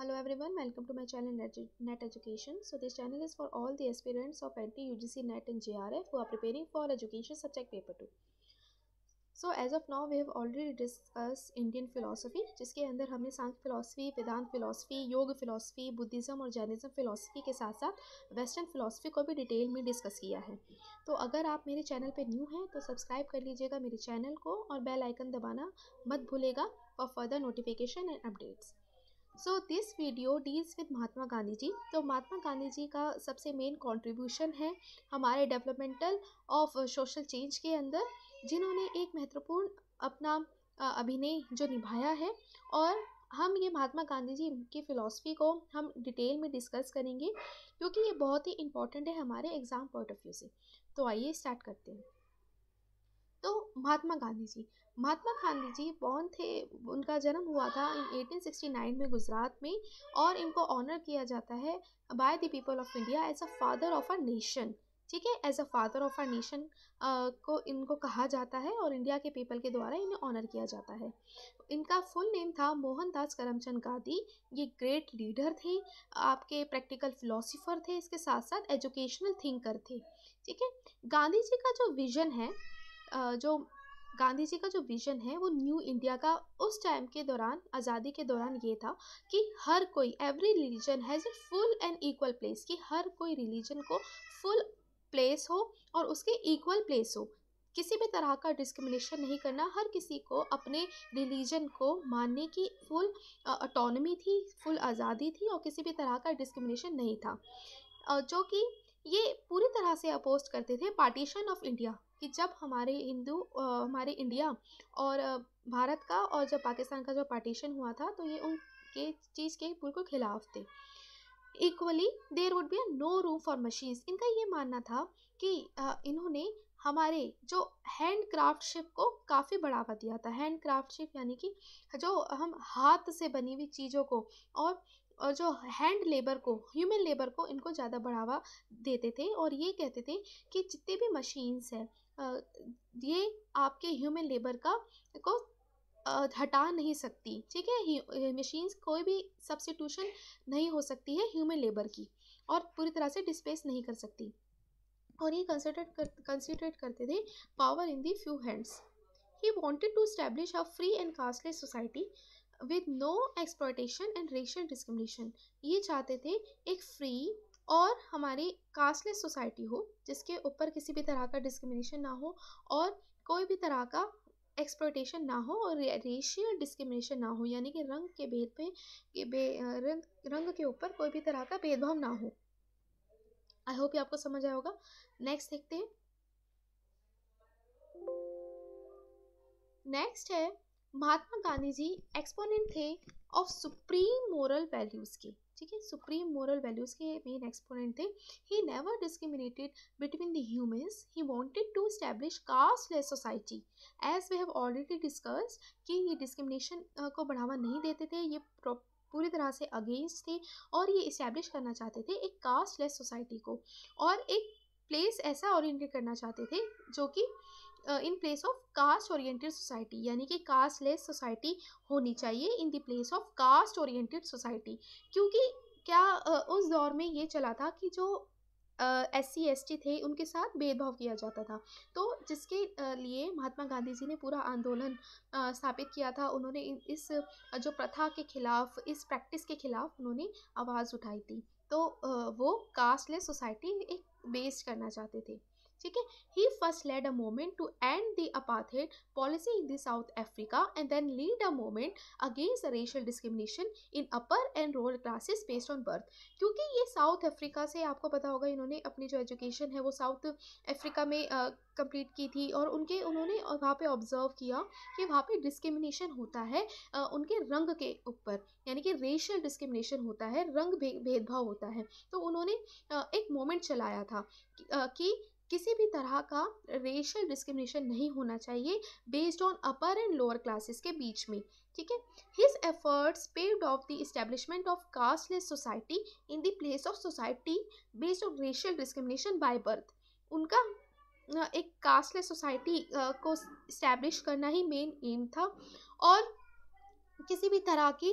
Hello everyone welcome to my channel NET education so this channel is for all the aspirants of N T U G C NET and J R F are preparing for education subject paper two so as of now we have already discuss Indian philosophy जिसके अंदर हमने Sankhya philosophy Vedanta philosophy Yoga philosophy Buddhism और Jainism philosophy के साथ साथ western philosophy को भी detail में डिस्कस किया है तो अगर आप मेरे चैनल पर न्यू हैं तो सब्सक्राइब कर लीजिएगा मेरे चैनल को और बेल आइकन दबाना मत भूलेगा for further notification and updates so this video deals with Mahatma Gandhi ji तो महात्मा गांधी जी का सबसे मेन कंट्रीब्यूशन है हमारे डेवलपमेंटल ऑफ सोशल चेंज के अंदर जिन्होंने एक महत्वपूर्ण अपना अभिनय जो निभाया है और हम ये महात्मा गांधी जी की फ़िलासफ़ी को हम डिटेल में डिस्कस करेंगे क्योंकि ये बहुत ही इंपॉर्टेंट है हमारे एग्ज़ाम पॉइंट ऑफ व्यू से तो आइए स्टार्ट करते हैं तो महात्मा गांधी जी महात्मा गांधी जी बॉर्न थे उनका जन्म हुआ था 1869 में गुजरात में और इनको ऑनर किया जाता है by the people of India as a father of a nation ठीक है as a father of a nation को इनको कहा जाता है और इंडिया के पीपल के द्वारा इन्हें ऑनर किया जाता है इनका फुल नेम था मोहनदास करमचंद गांधी ये ग्रेट लीडर थे आपके प्रैक्टिकल फिलोसोफर थे इसके साथ साथ एजुकेशनल थिंकर थे ठीक है गांधी जी का जो विजन है जो गांधी जी का जो विज़न है वो न्यू इंडिया का उस टाइम के दौरान आज़ादी के दौरान ये था कि हर कोई every religion has a full and equal place कि हर कोई रिलीजन को फुल प्लेस हो और उसके इक्वल प्लेस हो किसी भी तरह का डिस्क्रिमिनेशन नहीं करना हर किसी को अपने रिलीजन को मानने की फुल ऑटोनमी थी फुल आज़ादी थी और किसी भी तरह का डिस्क्रिमिनेशन नहीं था जो कि ये पूरी तरह से अपोज करते थे पार्टीशन ऑफ इंडिया कि जब हमारे हिंदू हमारे इंडिया और भारत का और जब पाकिस्तान का जो पार्टीशन हुआ था तो ये उनके चीज़ के बिल्कुल खिलाफ थे equally there would be no room for machines इनका ये मानना था कि इन्होंने हमारे जो हैंड क्राफ्ट शिप को काफ़ी बढ़ावा दिया था हैंड क्राफ्ट शिप यानी कि जो हम हाथ से बनी हुई चीज़ों को और और जो हैंड लेबर को ह्यूमन लेबर को इनको ज़्यादा बढ़ावा देते थे और ये कहते थे कि जितने भी मशीन्स हैं ये आपके ह्यूमन लेबर का को हटा नहीं सकती ठीक है मशीन्स कोई भी सब्सिट्यूशन नहीं हो सकती है ह्यूमन लेबर की और पूरी तरह से डिस्पेस नहीं कर सकती और ये कंसिडरेट कर कंसिडरेट करते थे power in the few hands he wanted to establish a free and casteless society with no exploitation and racial discrimination ये चाहते थे एक फ्री और हमारी कास्टलेस सोसाइटी हो जिसके ऊपर किसी भी तरह का डिस्क्रिमिनेशन ना हो और कोई भी तरह का एक्सप्लोटेशन ना हो और रेशियल डिस्क्रिमिनेशन ना हो यानी कि रंग के भेद पे के बे, रंग, रंग के ऊपर कोई भी तरह का भेदभाव ना हो आई होप ये आपको समझ आया होगा नेक्स्ट देखते हैं नेक्स्ट है महात्मा गांधी जी एक्सपोनेंट थे ऑफ सुप्रीम मोरल वैल्यूज़ के ठीक है सुप्रीम मोरल वैल्यूज़ के मेन एक्सपोनेंट थे he never discriminated between the humans he wanted to establish casteless society as we have already discuss कि ये डिस्क्रिमिनेशन को बढ़ावा नहीं देते थे ये पूरी तरह से अगेंस्ट थे और ये इस्टेब्लिश करना चाहते थे एक कास्टलेस सोसाइटी को और एक प्लेस ऐसा ओरिएंटेड करना चाहते थे जो कि in place of caste oriented society यानी कि कास्ट लेस सोसाइटी होनी चाहिए in the place of caste oriented society क्योंकि क्या uh, उस दौर में ये चला था कि जो एस सी एस टी थे उनके साथ भेदभाव किया जाता था तो जिसके लिए महात्मा गांधी जी ने पूरा आंदोलन स्थापित किया था उन्होंने इस जो प्रथा के खिलाफ इस प्रैक्टिस के खिलाफ उन्होंने आवाज़ उठाई थी तो वो कास्टलेस सोसाइटी एक बेस्ड करना चाहते थे ठीक है he first led a movement to end the apartheid policy in the South Africa and then lead a movement against racial discrimination in upper and lower classes based on birth क्योंकि ये south Africa से आपको पता होगा इन्होंने अपनी जो education है वो साउथ अफ्रीका में कंप्लीट की थी और उनके उन्होंने वहाँ पे ऑब्जर्व किया कि वहाँ पे डिस्क्रिमिनेशन होता है uh, उनके रंग के ऊपर यानी कि रेशियल डिस्क्रिमिनेशन होता है रंग भेदभाव होता है तो उन्होंने uh, एक मोमेंट चलाया था कि, uh, कि किसी भी तरह का रेशल डिस्क्रिमिनेशन नहीं होना चाहिए based on upper and lower classes के बीच में ठीक है his efforts paid off the establishment of casteless society in the place of society based of racial discrimination by birth उनका एक कास्टलेस सोसाइटी को इस्टेब्लिश करना ही मेन एम था और किसी भी तरह की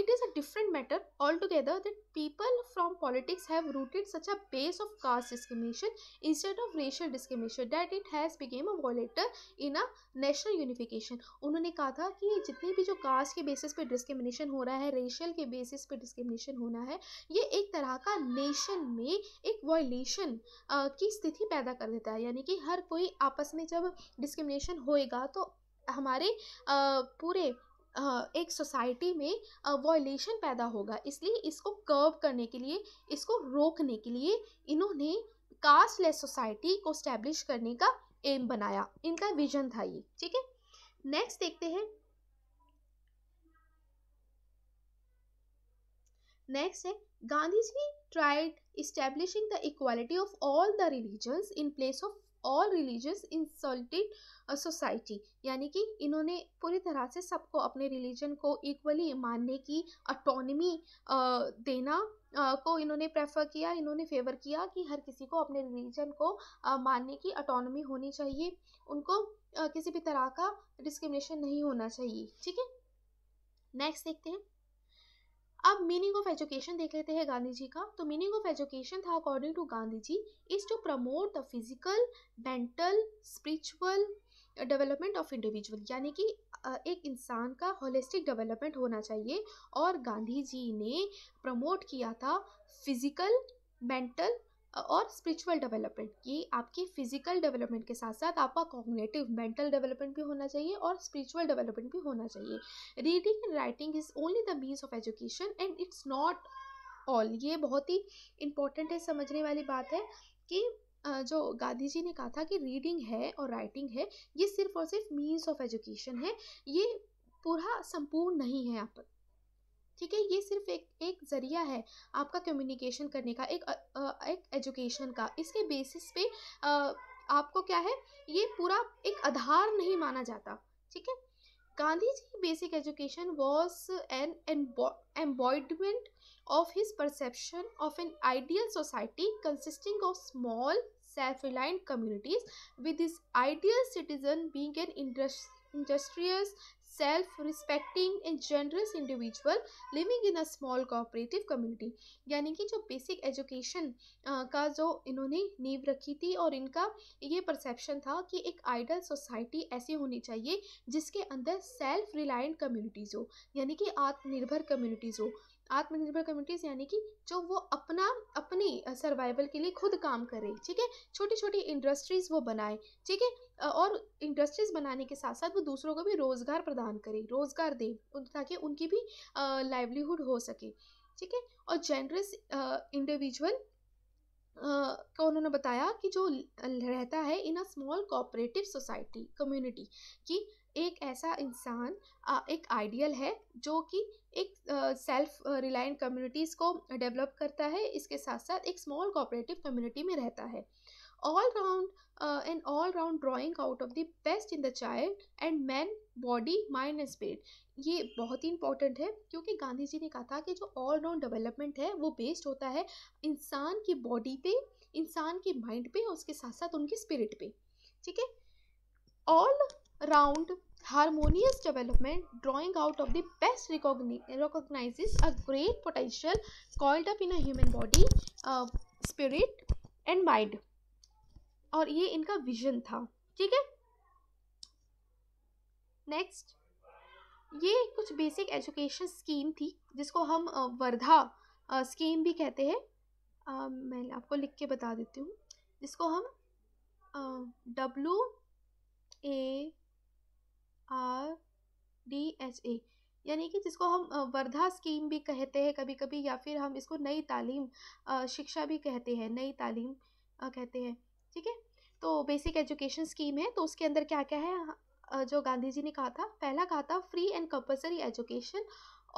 it is a different matter all together that people from politics have rooted such a base of caste discrimination instead of racial discrimination that it has become a volatile in a national unification उन्होंने कहा था कि जितनी भी जो cast के basis पे discrimination हो रहा है रेशियल के बेसिस पे डिस्क्रिमिनेशन होना है ये एक तरह का नेशन में एक वॉयलेशन की स्थिति पैदा कर देता है यानी कि हर कोई आपस में जब डिस्क्रिमिनेशन होएगा तो हमारे पूरे एक सोसाइटी में वॉयलेशन पैदा होगा इसलिए इसको कर्व करने के लिए इसको रोकने के लिए इन्होंने कास्टलेस सोसाइटी को स्टैब्लिश करने का एम बनाया इनका विजन था ये ठीक है नेक्स्ट देखते हैं नेक्स्ट है Gandhi ji tried establishing the equality of all the religions in place of all religious insulted society यानी कि इन्होंने पूरी तरह से सबको अपने रिलीजन को इक्वली मानने की अटोनमी देना को इन्होंने प्रेफर किया इन्होंने फेवर किया कि हर किसी को अपने रिलीजन को मानने की अटोनमी होनी चाहिए उनको किसी भी तरह का डिस्क्रिमिनेशन नहीं होना चाहिए ठीक है नेक्स्ट देखते हैं अब मीनिंग ऑफ एजुकेशन देख लेते हैं गांधी जी का तो मीनिंग ऑफ एजुकेशन था according to Gandhi ji is to promote the physical mental spiritual development of individual यानी कि एक इंसान का होलिस्टिक डेवलपमेंट होना चाहिए और गांधी जी ने प्रमोट किया था फिजिकल मेंटल और स्पिरिचुअल डेवलपमेंट ये आपकी फिजिकल डेवलपमेंट के साथ साथ आपका कॉग्नेटिव मेंटल डेवलपमेंट भी होना चाहिए और स्पिरिचुअल डेवलपमेंट भी होना चाहिए reading and writing is only the means of education and it's not all ये बहुत ही इम्पोर्टेंट है समझने वाली बात है कि जो गांधी जी ने कहा था कि रीडिंग है और राइटिंग है ये सिर्फ और सिर्फ मीन्स ऑफ एजुकेशन है ये पूरा संपूर्ण नहीं है आप ठीक है ये सिर्फ एक एक ज़रिया है आपका कम्युनिकेशन करने का एक एक एजुकेशन का इसके बेसिस पे आपको क्या है ये पूरा एक आधार नहीं माना जाता ठीक है Gandhi ji basic education was an embodiment of his perception of an ideal society consisting of small self reliant communities with his ideal citizen being an industry industrious self respecting and generous individual living in a small cooperative community यानी कि जो basic education का जो इन्होंने नींव रखी थी और इनका ये परसेप्शन था कि एक आइडल सोसाइटी ऐसी होनी चाहिए जिसके अंदर सेल्फ रिलायंट कम्युनिटीज़ हो यानी कि आत्मनिर्भर कम्युनिटीज़ हो आत्मनिर्भर कम्युनिटीज़ यानी कि जो वो अपना अपनी सर्वाइवल के लिए खुद काम करे ठीक है छोटी छोटी इंडस्ट्रीज़ वो बनाए ठीक है और इंडस्ट्रीज़ बनाने के साथ साथ वो दूसरों को भी रोज़गार प्रदान करे रोज़गार दे ताकि उनकी भी लाइवलीहुड हो सके ठीक है और जेनरस इंडिविजुअल को उन्होंने बताया कि जो रहता है in a small cooperative society community कि एक ऐसा इंसान एक आइडियल है जो कि एक सेल्फ रिलायंट कम्युनिटीज़ को डेवलप करता है इसके साथ साथ एक स्मॉल कोऑपरेटिव कम्युनिटी में रहता है all round and all round drawing out of the best in the child and man body mind and spirit ये बहुत ही इंपॉर्टेंट है क्योंकि गांधी जी ने कहा था कि जो ऑल राउंड डेवलपमेंट है वो बेस्ड होता है इंसान की बॉडी पे इंसान के माइंड पे और उसके साथ साथ उनकी स्पिरिट पे ठीक है all round harmonious development drawing out of the best recognise a great potential called up in human body spirit and mind और ये इनका विजन था ठीक है नेक्स्ट ये कुछ बेसिक एजुकेशन स्कीम थी जिसको हम uh, वर्धा स्कीम uh, भी कहते हैं uh, मैं आपको लिख के बता देती हूँ जिसको हम W A R D H A यानी कि जिसको हम वर्धा स्कीम भी कहते हैं कभी कभी या फिर हम इसको नई तालीम शिक्षा भी कहते हैं नई तालीम कहते हैं ठीक है तो बेसिक एजुकेशन स्कीम है तो उसके अंदर क्या क्या है जो गांधी जी ने कहा था पहला कहा था free and compulsory education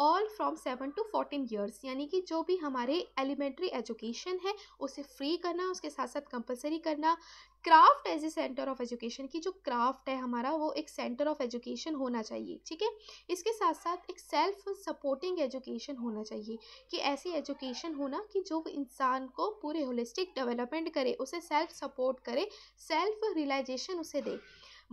all from seven to fourteen years यानी कि जो भी हमारे एलिमेंट्री एजुकेशन है उसे फ्री करना उसके साथ साथ कंपलसरी करना craft as a centre of education की जो क्राफ्ट है हमारा वो एक सेंटर ऑफ एजुकेशन होना चाहिए ठीक है इसके साथ साथ एक सेल्फ सपोर्टिंग एजुकेशन होना चाहिए कि ऐसी एजुकेशन होना कि जो इंसान को पूरे होलिस्टिक डेवलपमेंट करे उसे सेल्फ सपोर्ट करे सेल्फ रियलाइजेशन उसे दे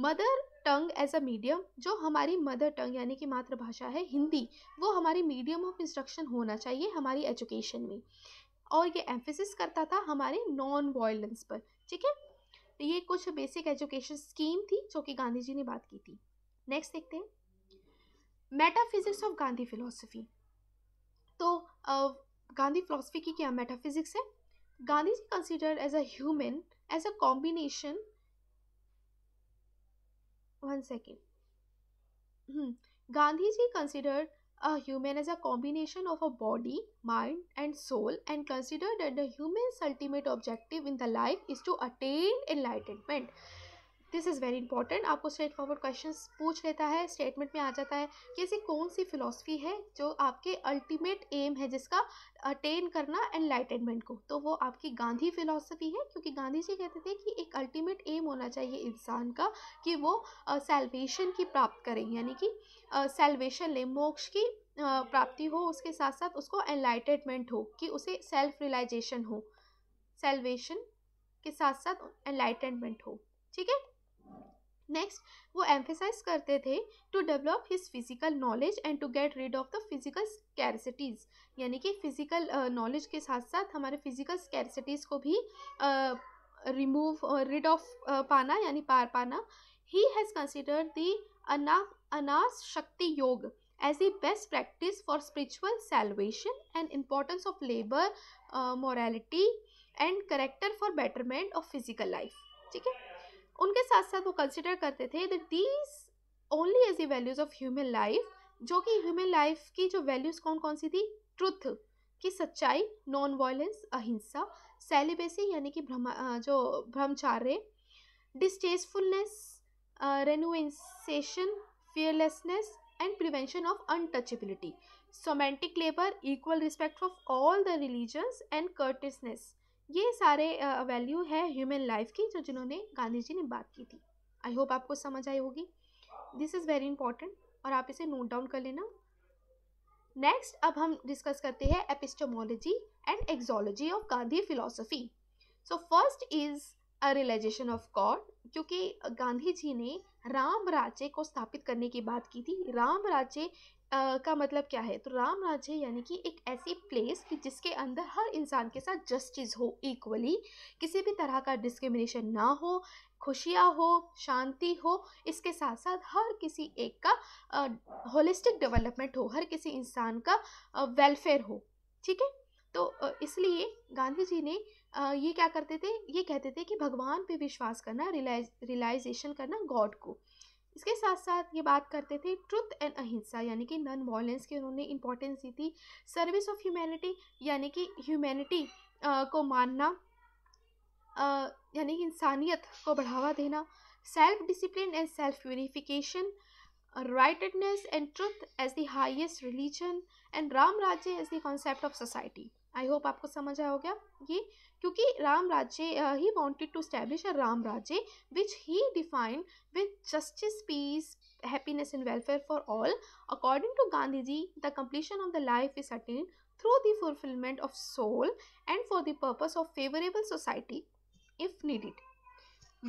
mother tongue as a medium जो हमारी मदर टंग यानी कि मातृभाषा है हिंदी वो हमारी मीडियम ऑफ इंस्ट्रक्शन होना चाहिए हमारी एजुकेशन में और ये एम्फेसिस करता था हमारे नॉन वायलेंस पर ठीक है तो ये कुछ बेसिक एजुकेशन स्कीम थी जो कि गांधी जी ने बात की थी नेक्स्ट देखते हैं मेटाफिजिक्स ऑफ गांधी फिलोसफी तो गांधी फिलोसफी की क्या मेटाफिजिक्स है Gandhi ji consider as a human as a combination one second. Gandhi hmm. Gandhiji considered a human as a combination of a body, mind, and soul, and considered that the human's ultimate objective in the life is to attain enlightenment. This is very important आपको straightforward question पूछ लेता है statement में आ जाता है कि ऐसी कौन सी फिलोसफी है जो आपके अल्टीमेट एम है जिसका अटेन करना एनलाइटनमेंट को तो वो आपकी गांधी फिलोसफी है क्योंकि गांधी जी कहते थे कि एक अल्टीमेट एम होना चाहिए इंसान का कि वो सेल्वेशन uh, की प्राप्त करें यानी कि सेल्वेशन uh, ले मोक्ष की uh, प्राप्ति हो उसके साथ साथ उसको एनलाइटनमेंट हो कि उसे सेल्फ रियलाइजेशन हो सेल्वेशन के साथ साथ एनलाइटनमेंट हो ठीक है नेक्स्ट वो एम्फेसाइज करते थे to develop his physical knowledge and to get rid of the physical scarcities यानी कि फिजिकल नॉलेज के साथ साथ हमारे फिजिकल स्कैरसिटीज़ को भी रिमूव रीड ऑफ पाना यानी पार पाना ही हैज़ कंसिडर दी अना Anasakti Yoga as a best practice for spiritual salvation and importance of labour morality and character for betterment of physical life ठीक है उनके साथ साथ वो कंसिडर करते थे that these only as the values of human life जो कि ह्यूमन लाइफ की जो वैल्यूज़ कौन कौन सी थी ट्रुथ की सच्चाई नॉन वायलेंस अहिंसा सेलिबेसी यानी कि भ्रम जो brahmacharya distastefulness renunciation fearlessness and prevention of untouchability somatic labour equal respect of all the religions and courteousness ये सारे वैल्यू है ह्यूमन लाइफ की जो जिन्होंने गांधी जी ने बात की थी आई होप आपको समझ आई होगी दिस इज़ वेरी इंपॉर्टेंट और आप इसे नोट डाउन कर लेना नेक्स्ट अब हम डिस्कस करते हैं epistemology and axiology of Gandhi philosophy so first is realisation of God क्योंकि गांधी जी ने राम राज्य को स्थापित करने की बात की थी राम राज्य का मतलब क्या है तो राम राज्य यानी कि एक ऐसी प्लेस कि जिसके अंदर हर इंसान के साथ जस्टिस हो इक्वली किसी भी तरह का डिस्क्रिमिनेशन ना हो खुशियाँ हो शांति हो इसके साथ साथ हर किसी एक का होलिस्टिक डेवलपमेंट हो हर किसी इंसान का वेलफेयर हो ठीक है तो इसलिए गांधी जी ने ये क्या करते थे ये कहते थे कि भगवान पे विश्वास करना रिलाइज रियलाइजेशन करना गॉड को इसके साथ साथ ये बात करते थे ट्रुथ एंड अहिंसा यानी कि नॉन वायलेंस की उन्होंने इंपॉर्टेंस दी थी सर्विस ऑफ ह्यूमैनिटी यानी कि ह्यूमैनिटी को मानना यानी कि इंसानियत को बढ़ावा देना self discipline and self purification rightedness and truth as the highest religion and Ram Rajya as the concept of society I hope आपको समझ आया होगा ये क्योंकि Ram Rajya he wanted to establish a Ram Rajya which he define with justice peace happiness and welfare for all according to Gandhi ji the completion of the life is attain through the fulfilment of soul and for the purpose of favourable society if needed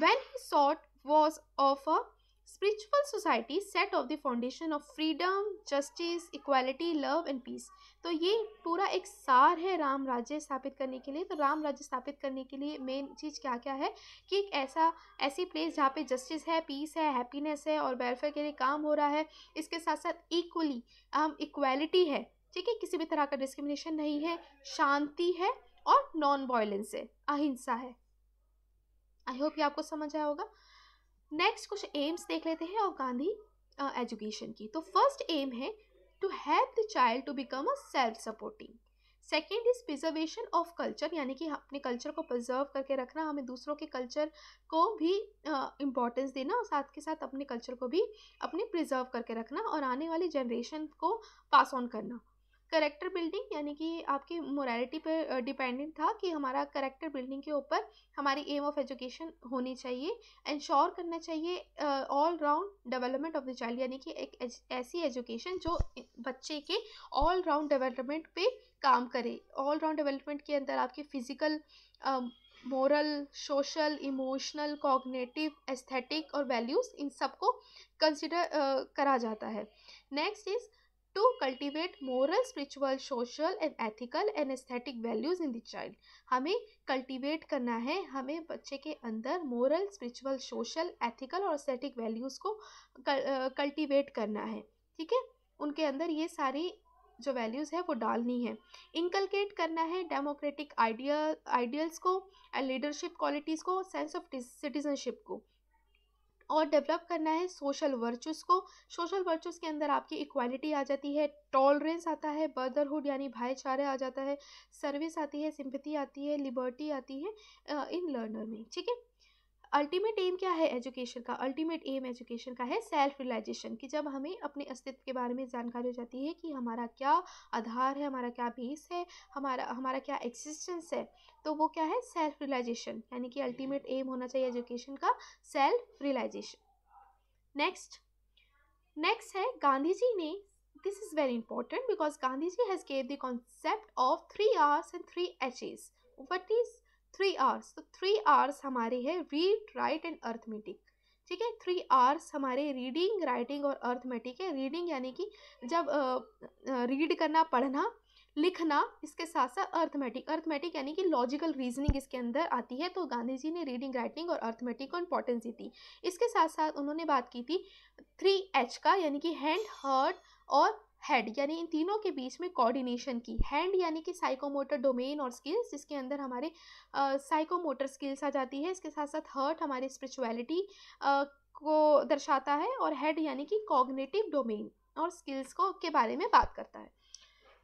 when he sought was of a spiritual society set of the foundation of freedom justice equality love and peace तो ये पूरा एक सार है राम राज्य स्थापित करने के लिए तो राम राज्य स्थापित करने के लिए मेन चीज़ क्या क्या है कि एक ऐसा ऐसी प्लेस जहाँ पे जस्टिस है पीस है हैप्पीनेस है और वेलफेयर के लिए काम हो रहा है इसके साथ साथ इक्वली हम इक्वालिटी है ठीक है किसी भी तरह का डिस्क्रिमिनेशन नहीं है शांति है और नॉन वायलेंस है अहिंसा है आई होप ये आपको समझ आया होगा नेक्स्ट कुछ एम्स देख लेते हैं और गांधी एजुकेशन की तो फर्स्ट एम है to help the child to become a self supporting second is preservation of culture यानी कि अपने कल्चर को प्रिजर्व करके रखना हमें दूसरों के कल्चर को भी इम्पोर्टेंस uh, देना और साथ के साथ अपने कल्चर को भी अपने प्रिजर्व करके रखना और आने वाली जनरेशन को पास ऑन करना करेक्टर बिल्डिंग यानी कि आपकी मोरालिटी पर डिपेंडेंट था कि हमारा करेक्टर बिल्डिंग के ऊपर हमारी एम ऑफ एजुकेशन होनी चाहिए इंश्योर करना चाहिए all round development of the child यानी कि एक ऐसी एजुकेशन जो बच्चे के ऑल राउंड डेवलपमेंट पे काम करे ऑल राउंड डेवलपमेंट के अंदर आपके physical moral social emotional cognitive aesthetic और वैल्यूज़ इन सबको कंसिडर uh, करा जाता है next is to cultivate moral spiritual social and ethical and aesthetic values in the child हमें cultivate करना है हमें बच्चे के अंदर moral spiritual social ethical और aesthetic values को cultivate करना है ठीक है उनके अंदर ये सारी जो वैल्यूज़ है वो डालनी है इंकलकेट करना है डेमोक्रेटिक आइडिया आइडियल्स को एंड लीडरशिप क्वालिटीज़ को सेंस ऑफ सिटीजनशिप को और डेवलप करना है सोशल वर्चुस को सोशल वर्चुस के अंदर आपकी इक्वालिटी आ जाती है टॉलरेंस आता है ब्रदरहुड यानी भाईचारा आ जाता है सर्विस आती है सिंपथी आती है लिबर्टी आती है इन लर्नर में ठीक है अल्टीमेट एम क्या है एजुकेशन का अल्टीमेट एम एजुकेशन का है सेल्फ रियलाइजेशन कि जब हमें अपने अस्तित्व के बारे में जानकारी हो जाती है कि हमारा क्या आधार है हमारा क्या बेस है हमारा हमारा क्या एक्सिस्टेंस है तो वो क्या है सेल्फ रियलाइजेशन यानी कि अल्टीमेट एम हम्म। होना चाहिए एजुकेशन का सेल्फ रियलाइजेशन नेक्स्ट नेक्स्ट है गांधी जी ने this is very important because Gandhi ji has gave the concept of three Rs and three H what is three Rs तो थ्री आर्स हमारे है रीड राइट एंड अर्थमेटिक ठीक है थ्री आर्स हमारे reading writing और arithmetic है रीडिंग यानी कि जब रीड uh, करना पढ़ना लिखना इसके साथ साथ अर्थमेटिक अर्थमेटिक यानी कि लॉजिकल रीजनिंग इसके अंदर आती है तो गांधी जी ने रीडिंग राइटिंग और अर्थमेटिक को इंपॉर्टेंस दी थी इसके साथ साथ उन्होंने बात की थी थ्री एच का यानी कि हैंड हर्ट और हेड यानी इन तीनों के बीच में कोऑर्डिनेशन की हैंड यानी कि साइकोमोटर डोमेन और स्किल्स जिसके अंदर हमारे साइकोमोटर स्किल्स आ जाती है इसके साथ साथ हर्ट हमारी स्पिरिचुअलिटी को दर्शाता है और हेड यानी कि कॉग्नेटिव डोमेन और स्किल्स को के बारे में बात करता है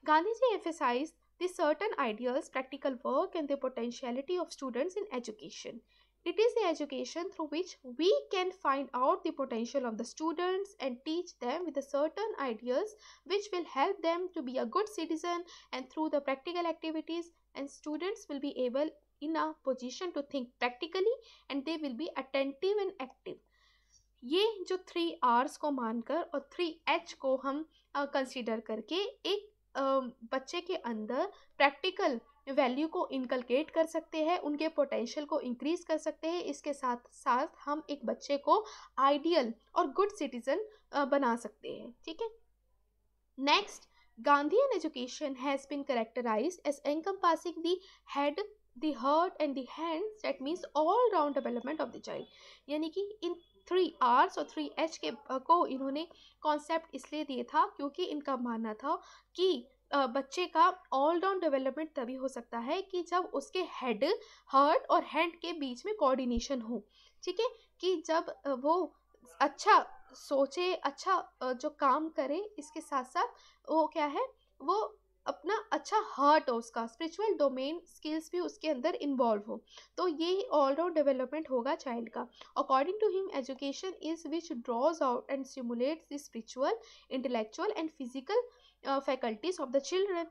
Gandhi ji emphasize the certain ideals practical work and the potentiality of students in education It is the education through which we can find out the potential of the students and teach them with certain ideas which will help them to be a good citizen and through the practical activities and students will be able in a position to think practically and they will be attentive and active. ये जो three hours को मानकर और three H को हम consider करके एक बच्चे के अंदर प्रैक्टिकल वैल्यू को इनकलकेट कर सकते हैं उनके पोटेंशियल को इंक्रीज कर सकते हैं इसके साथ साथ हम एक बच्चे को आइडियल और गुड सिटीजन बना सकते हैं ठीक है next education has been characterize as as passing the head the heart and the hands that means all round development of the child यानी कि इन थ्री आर्स और थ्री एच के को इन्होंने कॉन्सेप्ट इसलिए दिए था क्योंकि इनका मानना था कि बच्चे का ऑल राउंड डेवलपमेंट तभी हो सकता है कि जब उसके हेड हर्ट और हैंड के बीच में कोऑर्डिनेशन हो ठीक है कि जब वो अच्छा सोचे अच्छा जो काम करे इसके साथ साथ वो क्या है वो अपना अच्छा हार्ट हो उसका स्पिरिचुअल डोमेन स्किल्स भी उसके अंदर इन्वॉल्व हो तो ये ऑलराउंड डेवलपमेंट होगा चाइल्ड का according to him education is which draws out and stimulate the spiritual intellectual and physical faculties of the children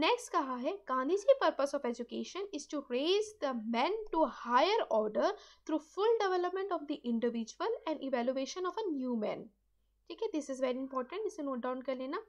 next कहा है Gandhi ji purpose of education is to raise the man to higher order through full development of the individual and evaluation of a new man ठीक है this is very important इसे note down कर लेना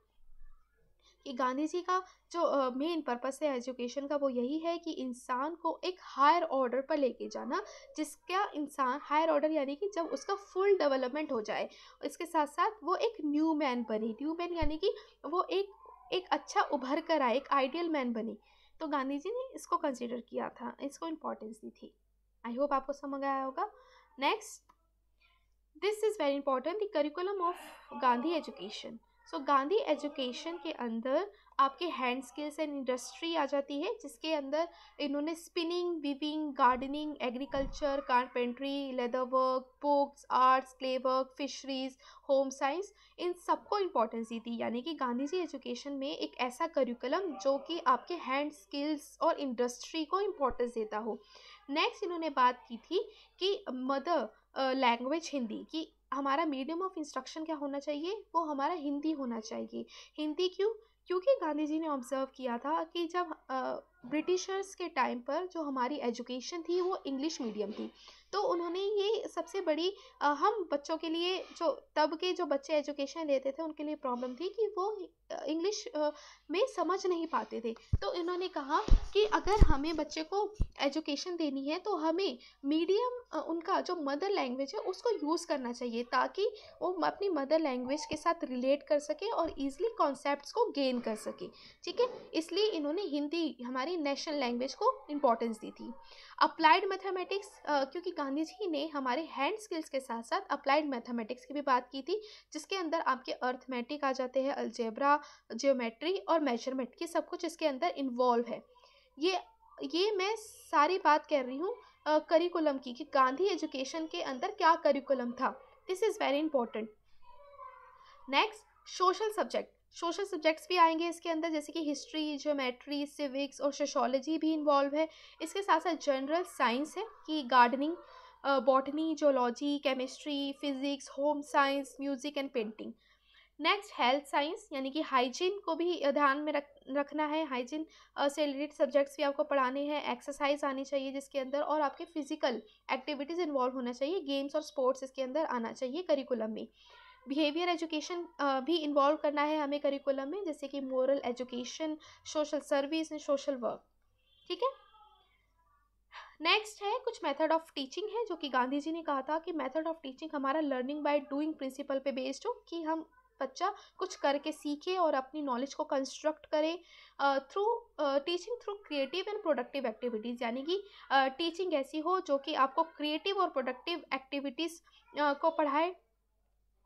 कि गांधी जी का जो मेन पर्पस है education का वो यही है कि इंसान को एक हायर ऑर्डर पर लेके जाना जिसका इंसान हायर ऑर्डर यानी कि जब उसका फुल डेवलपमेंट हो जाए इसके साथ साथ वो एक न्यू मैन बने न्यू मैन यानी कि वो एक एक अच्छा उभर कर आए एक आइडियल मैन बने तो गांधी जी ने इसको कंसिडर किया था इसको इम्पोर्टेंस दी थी आई होप आपको समझ आया होगा next this is very important the curriculum of Gandhi education so Gandhi education के अंदर आपके हैंड स्किल्स एंड इंडस्ट्री आ जाती है जिसके अंदर इन्होंने spinning weaving gardening agriculture carpentry leather work books arts clay work fisheries home science इन सबको इम्पोर्टेंस दी थी यानी कि गांधी जी एजुकेशन में एक ऐसा करिकुलम जो कि आपके हैंड स्किल्स और इंडस्ट्री को इम्पोर्टेंस देता हो नेक्स्ट इन्होंने बात की थी कि मदर लैंग्वेज हिंदी की हमारा मीडियम ऑफ इंस्ट्रक्शन क्या होना चाहिए वो हमारा हिंदी होना चाहिए हिंदी क्यों क्योंकि गांधी जी ने ऑब्ज़र्व किया था कि जब ब्रिटिशर्स के टाइम पर जो हमारी एजुकेशन थी वो इंग्लिश मीडियम थी तो उन्होंने ये सबसे बड़ी आ, हम बच्चों के लिए जो तब के जो बच्चे एजुकेशन लेते थे उनके लिए प्रॉब्लम थी कि वो इंग्लिश में समझ नहीं पाते थे तो इन्होंने कहा कि अगर हमें बच्चे को एजुकेशन देनी है तो हमें मीडियम उनका जो मदर लैंग्वेज है उसको यूज़ करना चाहिए ताकि वो अपनी मदर लैंग्वेज के साथ रिलेट कर सके और ईजिली कॉन्सेप्ट को गेन कर सके ठीक है इसलिए इन्होंने हिंदी हमारे ने नेशनल लैंग्वेज को इम्पोर्टेंस दी थी अप्लाइड मैथमेटिक्स क्योंकि गांधी जी ने हमारे हैंड स्किल्स के साथ साथ अप्लाइड मैथमेटिक्स की भी बात की थी जिसके अंदर आपके अर्थमेटिक आ जाते हैं अल्जेब्रा जियोमेट्री और मेजरमेंट ये सब कुछ इसके अंदर इन्वॉल्व है ये ये मैं सारी बात कर रही हूँ करिकुलम की कि गांधी एजुकेशन के अंदर क्या करिकुलम था this is very important next social subject social subjects भी आएंगे इसके अंदर जैसे कि हिस्ट्री जोमेट्री सिविक्स और सोशोलॉजी भी इन्वॉल्व है इसके साथ साथ जनरल साइंस है कि gardening botany zoology chemistry physics home science music and painting next health science यानी कि हाइजीन को भी ध्यान में रख रखना है हाइजीन से रिलेटेड सब्जेक्ट्स भी आपको पढ़ाने हैं एक्सरसाइज आनी चाहिए जिसके अंदर और आपके फिजिकल एक्टिविटीज़ इन्वॉल्व होना चाहिए गेम्स और स्पोर्ट्स इसके अंदर आना चाहिए करिकुलम में बिहेवियर एजुकेशन uh, भी इन्वॉल्व करना है हमें करिकुलम में जैसे कि moral education social service and social work ठीक है नेक्स्ट है कुछ मेथड ऑफ टीचिंग है जो कि गांधी जी ने कहा था कि मेथड ऑफ टीचिंग हमारा लर्निंग बाय डूइंग प्रिंसिपल पे बेस्ड हो कि हम बच्चा कुछ करके सीखे और अपनी नॉलेज को कंस्ट्रक्ट करे through teaching through creative and productive activities यानी कि टीचिंग uh, ऐसी हो जो कि आपको क्रिएटिव और प्रोडक्टिव एक्टिविटीज़ uh, को पढ़ाए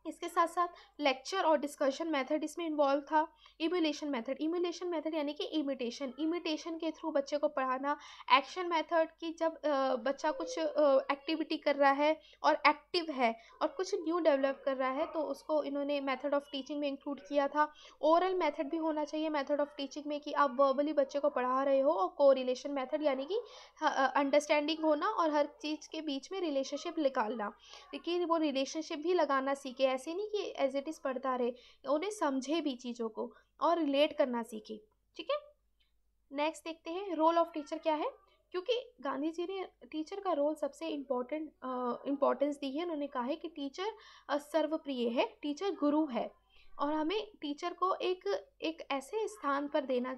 इसके साथ साथ लेक्चर और डिस्कशन मेथड इसमें इन्वॉल्व था इम्यूलेशन मेथड इम्यूलेशन मेथड यानी कि इमिटेशन इमिटेशन के थ्रू बच्चे को पढ़ाना एक्शन मेथड कि जब बच्चा कुछ एक्टिविटी कर रहा है और एक्टिव है और कुछ न्यू डेवलप कर रहा है तो उसको इन्होंने मेथड ऑफ टीचिंग में इंक्लूड किया था ओरल मेथड भी होना चाहिए मेथड ऑफ टीचिंग में कि आप वर्बली बच्चे को पढ़ा रहे हो और को रिलेशन मैथड यानी कि अंडरस्टैंडिंग होना और हर चीज़ के बीच में रिलेशनशिप निकालना लेकिन वो रिलेशनशिप भी लगाना सीखे ऐसे नहीं कि एज इट इज़ पढ़ता रहे उन्हें समझे भी चीज़ों को और रिलेट करना सीखे ठीक है नेक्स्ट देखते हैं रोल ऑफ टीचर क्या है क्योंकि गांधी जी ने टीचर का रोल सबसे इम्पोर्टेंट इम्पोर्टेंस दी है उन्होंने कहा है कि टीचर सर्वप्रिय है टीचर गुरु है और हमें टीचर को एक एक ऐसे स्थान पर देना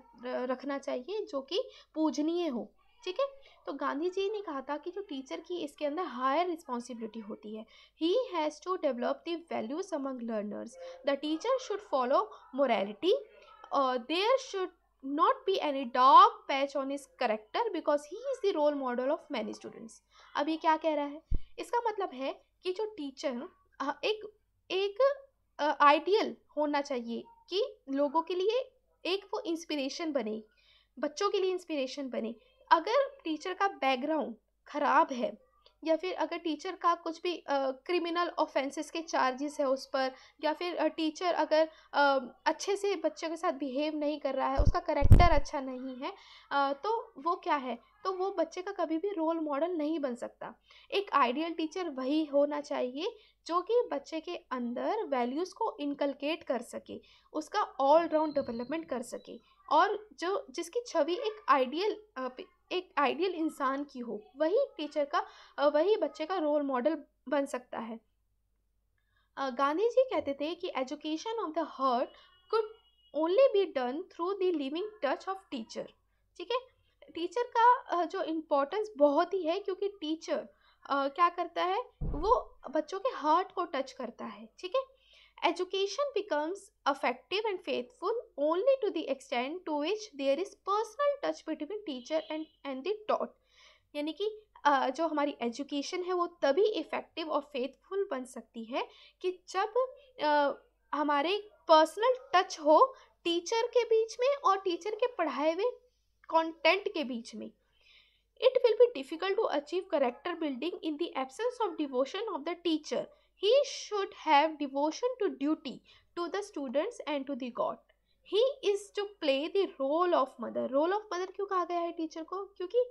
रखना चाहिए जो कि पूजनीय हो ठीक है तो गांधी जी ने कहा था कि जो टीचर की इसके अंदर हायर रिस्पॉन्सिबिलिटी होती है he has to develop the values among learners the teacher should follow morality there should not be any dark patch on his character because he is the role model of many students अब ये क्या कह रहा है इसका मतलब है कि जो टीचर uh, एक एक आइडियल uh, होना चाहिए कि लोगों के लिए एक वो इंस्पिरेशन बने बच्चों के लिए इंस्पिरेशन बने अगर टीचर का बैकग्राउंड ख़राब है या फिर अगर टीचर का कुछ भी क्रिमिनल ऑफेंसेस के चार्जेस है उस पर या फिर टीचर अगर आ, अच्छे से बच्चों के साथ बिहेव नहीं कर रहा है उसका करेक्टर अच्छा नहीं है आ, तो वो क्या है तो वो बच्चे का कभी भी रोल मॉडल नहीं बन सकता एक आइडियल टीचर वही होना चाहिए जो कि बच्चे के अंदर वैल्यूज़ को इनकलकेट कर सके उसका ऑलराउंड डेवलपमेंट कर सके और जो जिसकी छवि एक आइडियल एक आइडियल इंसान की हो वही टीचर का वही बच्चे का रोल मॉडल बन सकता है गांधी जी कहते थे कि education of the heart could only be done through the living touch of teacher ठीक है टीचर का जो इम्पोर्टेंस बहुत ही है क्योंकि टीचर क्या करता है वो बच्चों के हार्ट को टच करता है ठीक है education becomes effective and faithful only to the extent to which there is personal touch between teacher and and the taught यानी कि जो हमारी एजुकेशन है वो तभी इफ़ेक्टिव और फेथफुल बन सकती है कि जब हमारे पर्सनल टच हो टीचर के बीच में और टीचर के पढ़ाए हुए कंटेंट के बीच में it will be difficult to achieve character building in the absence of devotion of the teacher he should have devotion to duty to the students and to the god he is to play the role of mother role of mother क्यों कहा गया है teacher को क्योंकि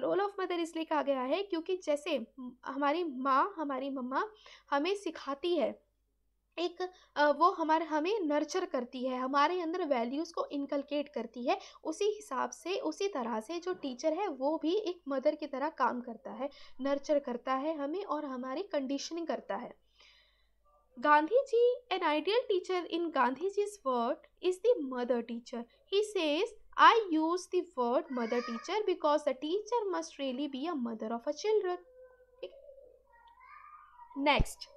role of mother इसलिए कहा गया है क्योंकि जैसे हमारी माँ हमारी मम्मा हमें सिखाती है एक वो हमारे हमें नर्चर करती है हमारे अंदर वैल्यूज़ को इनकलकेट करती है उसी हिसाब से उसी तरह से जो टीचर है वो भी एक मदर की तरह काम करता है नर्चर करता है हमें और हमारी कंडीशनिंग करता है Gandhi ji an ideal teacher in Gandhi ji word is the mother teacher he says I use the word mother teacher because the teacher must really be a mother of a children next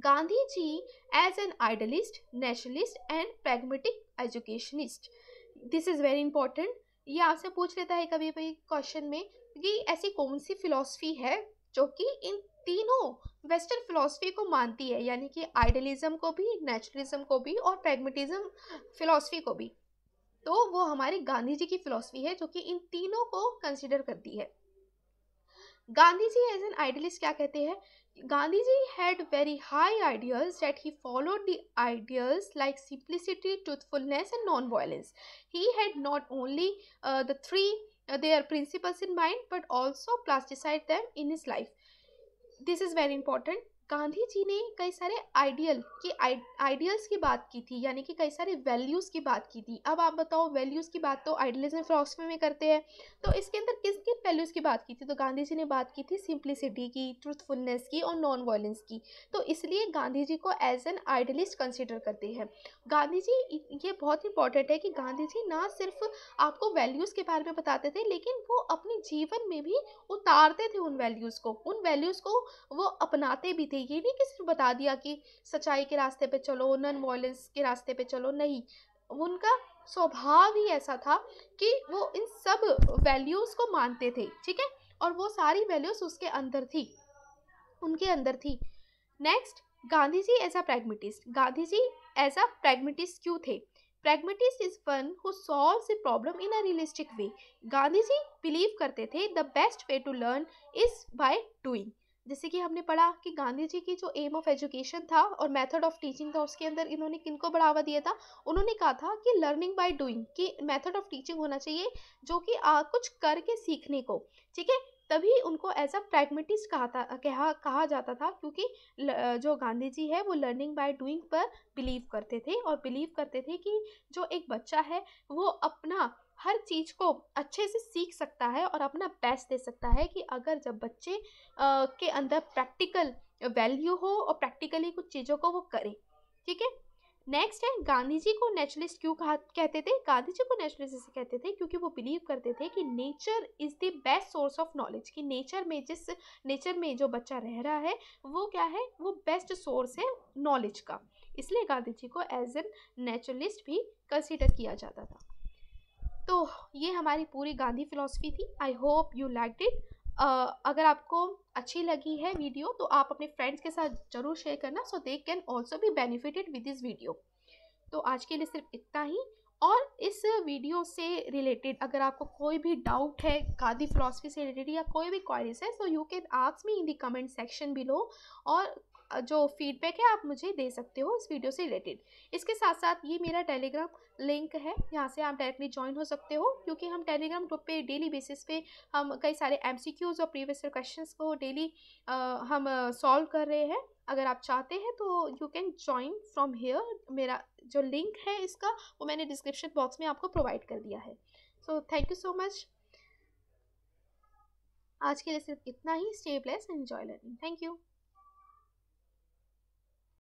Gandhi ji as an idealist, nationalist and pragmatic educationist. This is very important. ये आपसे पूछ लेता है कभी भी question में कि ऐसी कौन सी फिलॉसफी है जो कि इन तीनों वेस्टर्न फिलॉसफी को मानती है यानी कि आइडियलिज्म को भी नेचुरलिज्म को भी और प्रेगमेटिज्म फिलॉसफी को भी तो वो हमारी गांधी जी की फिलॉसफी है जो कि इन तीनों को कंसिडर करती है Gandhi ji as an idealist क्या कहते हैं Gandhiji had very high ideals that he followed the ideals like simplicity, truthfulness and non-violence. He had not only uh, the three uh, their principles in mind but also plasticized them in his life. This is very important. Gandhi ji ने कई सारे ideal के ideals की बात की थी यानी कि कई सारे वैल्यूज़ की बात की थी अब आप बताओ वैल्यूज़ की बात तो आइडियलिज्म फिलोसफी में करते हैं तो इसके अंदर किस किन वैल्यूज़ की बात की थी तो गांधी जी ने बात की थी सिंप्लिसिटी की ट्रूथफुलनेस की और नॉन वायलेंस की तो इसलिए गांधी जी को एज एन आइडियलिस्ट कंसिडर करते हैं गांधी जी ये बहुत इंपॉर्टेंट है कि गांधी जी ना सिर्फ आपको वैल्यूज़ के बारे में बताते थे लेकिन वो अपने जीवन में भी उतारते थे उन वैल्यूज़ को उन वैल्यूज़ को वो अपनाते भी थे थे ये नहीं कि सिर्फ बता दिया कि सच्चाई के रास्ते पे चलो नॉन वायलेंस के रास्ते पे चलो नहीं उनका स्वभाव ही ऐसा था कि वो इन सब वैल्यूज़ को मानते थे ठीक है और वो सारी वैल्यूज़ उसके अंदर थी उनके अंदर थी next Gandhi ji as a pragmatist Gandhi ji as a pragmatist क्यों थे pragmatist is one who solve the problem in a realistic way Gandhi ji believe करते थे the best way to learn is by doing जैसे कि हमने पढ़ा कि गांधी जी की जो एम ऑफ एजुकेशन था और मेथड ऑफ टीचिंग था उसके अंदर इन्होंने किनको बढ़ावा दिया था उन्होंने कहा था कि लर्निंग बाय डूइंग कि मेथड ऑफ टीचिंग होना चाहिए जो कि आ, कुछ करके सीखने को ठीक है तभी उनको एज अ प्रैग्मेटिस्ट कहा था कहा कहा जाता था क्योंकि ल, जो गांधी जी है वो लर्निंग बाय डूइंग पर बिलीव करते थे और बिलीव करते थे कि जो एक बच्चा है वो अपना हर चीज़ को अच्छे से सीख सकता है और अपना बेस्ट दे सकता है कि अगर जब बच्चे आ, के अंदर प्रैक्टिकल वैल्यू हो और प्रैक्टिकली कुछ चीज़ों को वो करे ठीक है नेक्स्ट है गांधी जी को नेचुरलिस्ट क्यों कहा कहते थे गांधी जी को नेचुरलिस्ट इसे कहते थे क्योंकि वो बिलीव करते थे कि nature is the best source of knowledge कि नेचर में जिस नेचर में जो बच्चा रह रहा है वो क्या है वो बेस्ट सोर्स है नॉलेज का इसलिए गांधी जी को एज एन नेचुरलिस्ट भी कंसिडर किया जाता था तो ये हमारी पूरी गांधी फ़िलासफ़ी थी I hope you like it अगर आपको अच्छी लगी है वीडियो तो आप अपने फ्रेंड्स के साथ ज़रूर शेयर करना so they can also be benefited with this video तो आज के लिए सिर्फ इतना ही और इस वीडियो से रिलेटेड अगर आपको कोई भी डाउट है गांधी फिलोसफी से रिलेटेड या कोई भी क्वारीज है so you can ask me in the comment section below और जो फीडबैक है आप मुझे दे सकते हो इस वीडियो से रिलेटेड इसके साथ साथ ये मेरा टेलीग्राम लिंक है यहाँ से आप डायरेक्टली ज्वाइन हो सकते हो क्योंकि हम टेलीग्राम ग्रुप पे डेली बेसिस पे हम कई सारे एम और प्रीवियस क्वेश्चन को डेली हम सॉल्व कर रहे हैं अगर आप चाहते हैं तो you can join from here मेरा जो लिंक है इसका वो मैंने डिस्क्रिप्शन बॉक्स में आपको प्रोवाइड कर दिया है so thank you so much आज के लिए सिर्फ इतना ही stay blessed enjoy learning thank you